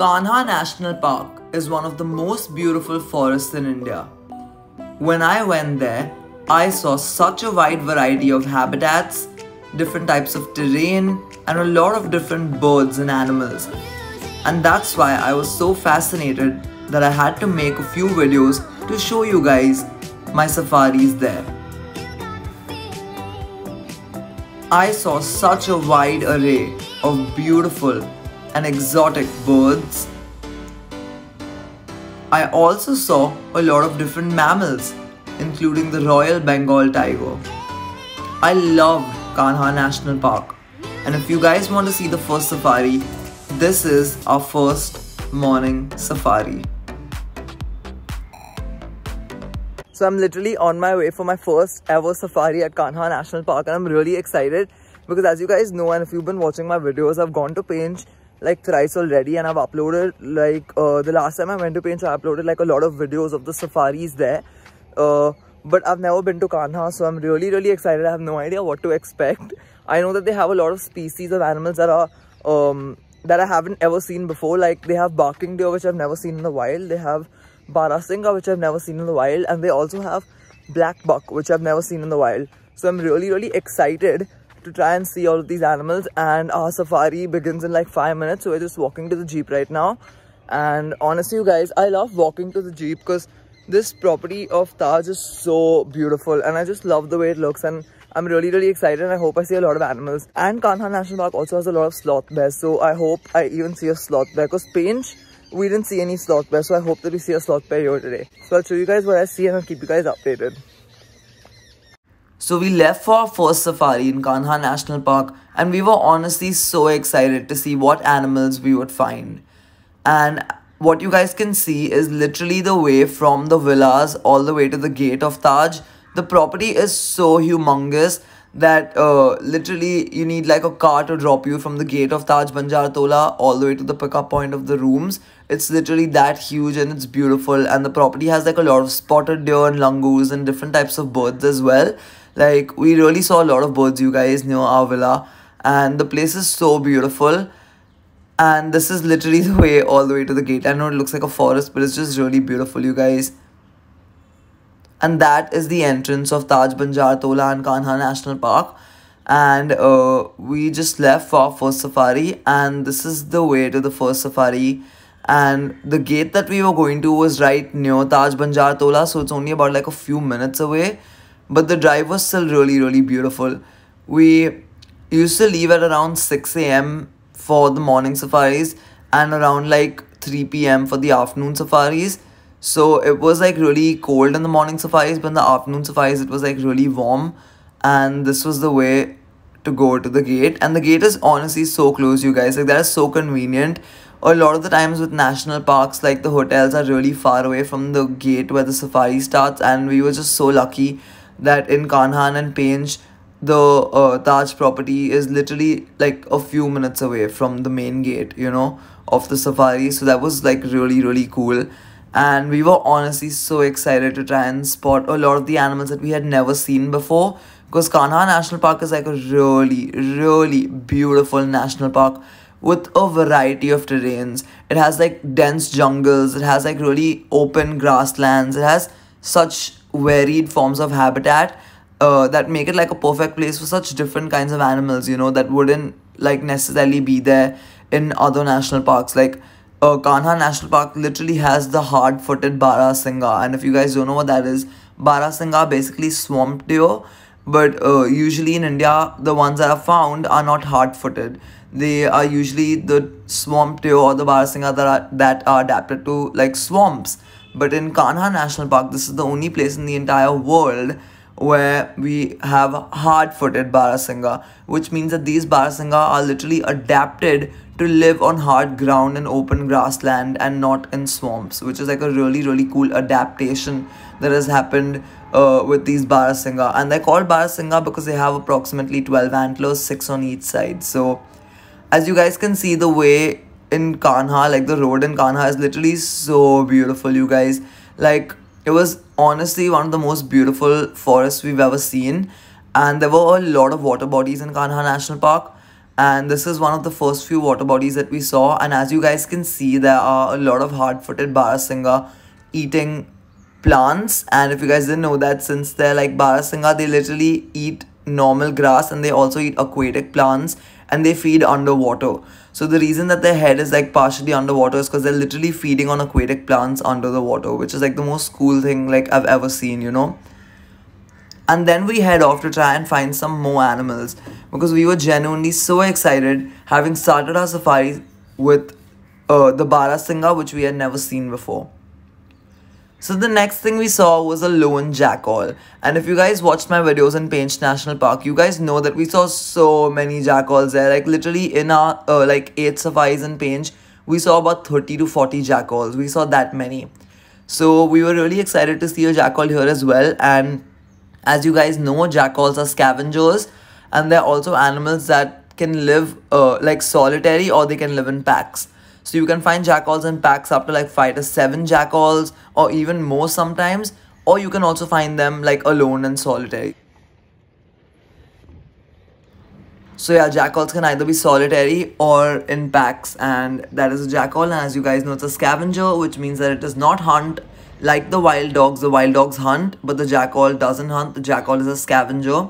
Kanha National Park is one of the most beautiful forests in India. When I went there, I saw such a wide variety of habitats, different types of terrain, and a lot of different birds and animals. And that's why I was so fascinated that I had to make a few videos to show you guys my safaris there. I saw such a wide array of beautiful and exotic birds. I also saw a lot of different mammals, including the Royal Bengal Tiger. I love Kanha National Park, and if you guys want to see the first safari, this is our first morning safari. So I'm literally on my way for my first ever safari at Kanha National Park and I'm really excited because as you guys know and if you've been watching my videos, I've gone to Panch like thrice already and I've uploaded like uh, the last time I went to Paint, I uploaded like a lot of videos of the safaris there. Uh, but I've never been to Kanha, so I'm really, really excited. I have no idea what to expect. I know that they have a lot of species of animals that are um, that I haven't ever seen before. Like they have barking deer, which I've never seen in the wild. They have barasingha which I've never seen in the wild, and they also have black buck, which I've never seen in the wild. So I'm really, really excited to try and see all of these animals and our safari begins in like five minutes so we're just walking to the jeep right now and honestly you guys i love walking to the jeep because this property of taj is so beautiful and i just love the way it looks and i'm really really excited and i hope i see a lot of animals and kanha national park also has a lot of sloth bears so i hope i even see a sloth bear because pinch, we didn't see any sloth bear so i hope that we see a sloth bear here today so i'll show you guys what i see and i'll keep you guys updated so we left for our first safari in Kanha National Park and we were honestly so excited to see what animals we would find. And what you guys can see is literally the way from the villas all the way to the gate of Taj. The property is so humongous that uh, literally you need like a car to drop you from the gate of Taj Banjar Tola all the way to the pickup point of the rooms. It's literally that huge and it's beautiful and the property has like a lot of spotted deer and langurs and different types of birds as well. Like we really saw a lot of birds, you guys, near our villa, and the place is so beautiful. And this is literally the way all the way to the gate. I know it looks like a forest, but it's just really beautiful, you guys. And that is the entrance of Taj Banjar Tola and Kanha National Park. And uh, we just left for our first safari, and this is the way to the first safari and the gate that we were going to was right near Taj Banjar Tola so it's only about like a few minutes away but the drive was still really, really beautiful. We used to leave at around 6 a.m. for the morning safaris and around like 3 p.m. for the afternoon safaris. So it was like really cold in the morning safaris, but in the afternoon safaris it was like really warm. And this was the way to go to the gate. And the gate is honestly so close, you guys. Like that is so convenient. A lot of the times with national parks, like the hotels are really far away from the gate where the safari starts, and we were just so lucky that in Kanhan and Pange, the uh, Taj property is literally like a few minutes away from the main gate, you know, of the safari. So that was like really, really cool. And we were honestly so excited to try and spot a lot of the animals that we had never seen before. Because Kanha National Park is like a really, really beautiful national park with a variety of terrains. It has like dense jungles, it has like really open grasslands, it has such varied forms of habitat uh, that make it like a perfect place for such different kinds of animals, you know, that wouldn't like necessarily be there in other national parks. Like uh, Kanha National Park literally has the hard footed singa. And if you guys don't know what that is, bara singa basically swamp deer. But uh, usually in India, the ones that are found are not hard footed. They are usually the swamp deer or the singa that are, that are adapted to like swamps but in Kanha National Park, this is the only place in the entire world where we have hard-footed Barasingha, which means that these Barasingha are literally adapted to live on hard ground and open grassland and not in swamps, which is like a really, really cool adaptation that has happened uh, with these Barasingha. And they're called Barasingha because they have approximately 12 antlers, 6 on each side. So as you guys can see, the way in Kanha, like the road in Kanha is literally so beautiful, you guys. Like it was honestly one of the most beautiful forests we've ever seen. And there were a lot of water bodies in Kanha National Park. And this is one of the first few water bodies that we saw. And as you guys can see, there are a lot of hard-footed Barasingha eating plants. And if you guys didn't know that, since they're like Barasingha, they literally eat normal grass and they also eat aquatic plants and they feed underwater. So the reason that their head is like partially underwater is because they're literally feeding on aquatic plants under the water, which is like the most cool thing like I've ever seen, you know. And then we head off to try and find some more animals because we were genuinely so excited having started our safari with uh, the Barasingha, which we had never seen before. So the next thing we saw was a lone jackal. And if you guys watched my videos in Painch National Park, you guys know that we saw so many jackals there. Like literally in our uh, like 8 safaris in Painch, we saw about 30 to 40 jackals. We saw that many. So we were really excited to see a jackal here as well. And as you guys know, jackals are scavengers. And they're also animals that can live uh, like solitary or they can live in packs. So you can find jackals in packs up to like 5 to 7 jackals or even more sometimes or you can also find them like alone and solitary. So yeah, jackals can either be solitary or in packs and that is a jackal and as you guys know it's a scavenger which means that it does not hunt like the wild dogs. The wild dogs hunt but the jackal doesn't hunt. The jackal is a scavenger.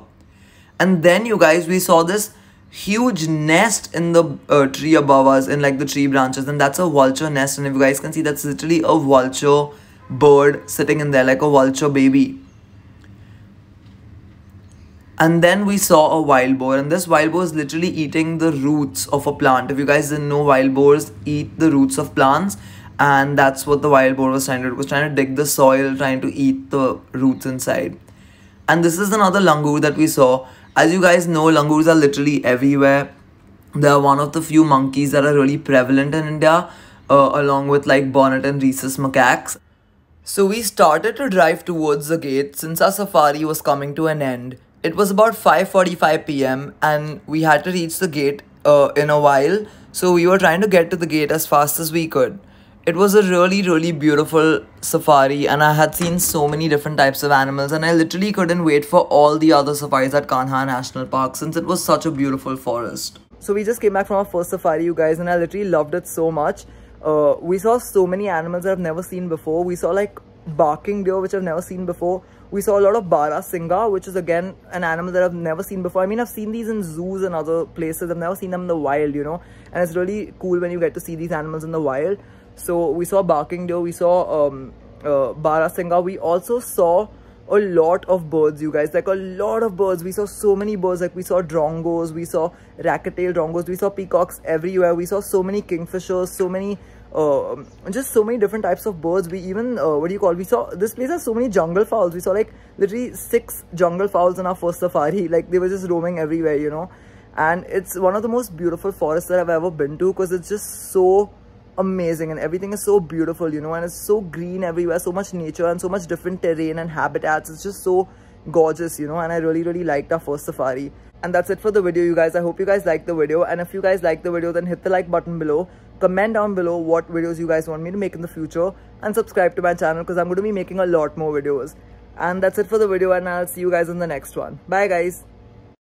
And then you guys, we saw this huge nest in the uh, tree above us in like the tree branches and that's a vulture nest and if you guys can see that's literally a vulture bird sitting in there like a vulture baby and then we saw a wild boar and this wild boar is literally eating the roots of a plant if you guys didn't know wild boars eat the roots of plants and that's what the wild boar was trying to do it was trying to dig the soil trying to eat the roots inside and this is another langur that we saw as you guys know, langurs are literally everywhere. They are one of the few monkeys that are really prevalent in India, uh, along with like bonnet and rhesus macaques. So we started to drive towards the gate since our safari was coming to an end. It was about 5.45 pm and we had to reach the gate uh, in a while. So we were trying to get to the gate as fast as we could it was a really really beautiful safari and i had seen so many different types of animals and i literally couldn't wait for all the other safaris at kanha national park since it was such a beautiful forest so we just came back from our first safari you guys and i literally loved it so much uh, we saw so many animals that i've never seen before we saw like barking deer which i've never seen before we saw a lot of bara singa which is again an animal that i've never seen before i mean i've seen these in zoos and other places i've never seen them in the wild you know and it's really cool when you get to see these animals in the wild so we saw barking deer, we saw um, uh, We also saw a lot of birds, you guys, like a lot of birds. We saw so many birds, like we saw drongos, we saw racket tail drongos, we saw peacocks everywhere. We saw so many kingfishers, so many, uh, just so many different types of birds. We even, uh, what do you call, we saw, this place has so many jungle fowls. We saw like literally six jungle fowls in our first safari. Like they were just roaming everywhere, you know. And it's one of the most beautiful forests that I've ever been to because it's just so amazing and everything is so beautiful you know and it's so green everywhere so much nature and so much different terrain and habitats it's just so gorgeous you know and i really really liked our first safari and that's it for the video you guys i hope you guys liked the video and if you guys liked the video then hit the like button below comment down below what videos you guys want me to make in the future and subscribe to my channel because i'm going to be making a lot more videos and that's it for the video and i'll see you guys in the next one bye guys